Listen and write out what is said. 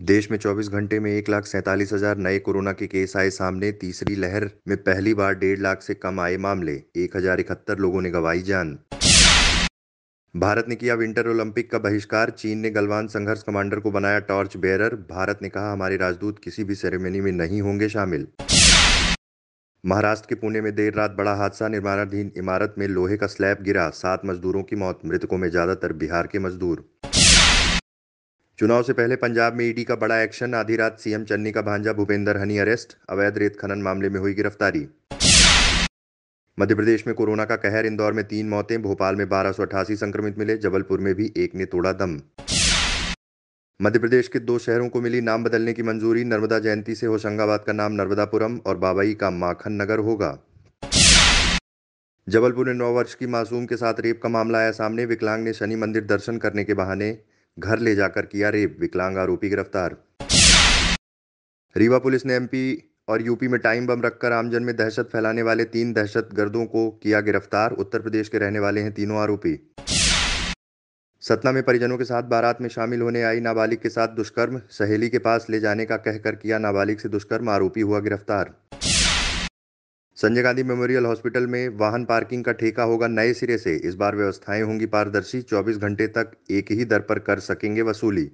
देश में 24 घंटे में एक लाख सैंतालीस हजार नए कोरोना के केस आए सामने तीसरी लहर में पहली बार डेढ़ लाख से कम आए मामले एक हजार इकहत्तर लोगों ने गवाई जान भारत ने किया विंटर ओलंपिक का बहिष्कार चीन ने गलवान संघर्ष कमांडर को बनाया टॉर्च बेरर भारत ने कहा हमारे राजदूत किसी भी सेरेमनी में नहीं होंगे शामिल महाराष्ट्र के पुणे में देर रात बड़ा हादसा निर्माणाधीन इमारत में लोहे का स्लैब गिरा सात मजदूरों की मौत मृतकों में ज्यादातर बिहार के मजदूर चुनाव से पहले पंजाब में ईडी का बड़ा एक्शन आधी रात सीएम चन्नी का भांजा भूपेंद्र हनी अरेस्ट अवैध रेत खनन मामले में हुई गिरफ्तारी मध्य प्रदेश में कोरोना का कहर इंदौर में तीन मौतें भोपाल में बारह संक्रमित मिले जबलपुर में भी एक ने तोड़ा दम मध्य प्रदेश के दो शहरों को मिली नाम बदलने की मंजूरी नर्मदा जयंती से होशंगाबाद का नाम नर्मदापुरम और बाबाई का माखन नगर होगा जबलपुर में नौ वर्ष की मासूम के साथ रेप का मामला आया सामने विकलांग ने शनि मंदिर दर्शन करने के बहाने घर ले जाकर किया रेप विकलांग आरोपी गिरफ्तार रीवा पुलिस ने एमपी और यूपी में टाइम बम रखकर आमजन में दहशत फैलाने वाले तीन दहशत गर्दों को किया गिरफ्तार उत्तर प्रदेश के रहने वाले हैं तीनों आरोपी सतना में परिजनों के साथ बारात में शामिल होने आई नाबालिग के साथ दुष्कर्म सहेली के पास ले जाने का कहकर किया नाबालिग से दुष्कर्म आरोपी हुआ गिरफ्तार संजय गांधी मेमोरियल हॉस्पिटल में वाहन पार्किंग का ठेका होगा नए सिरे से इस बार व्यवस्थाएं होंगी पारदर्शी 24 घंटे तक एक ही दर पर कर सकेंगे वसूली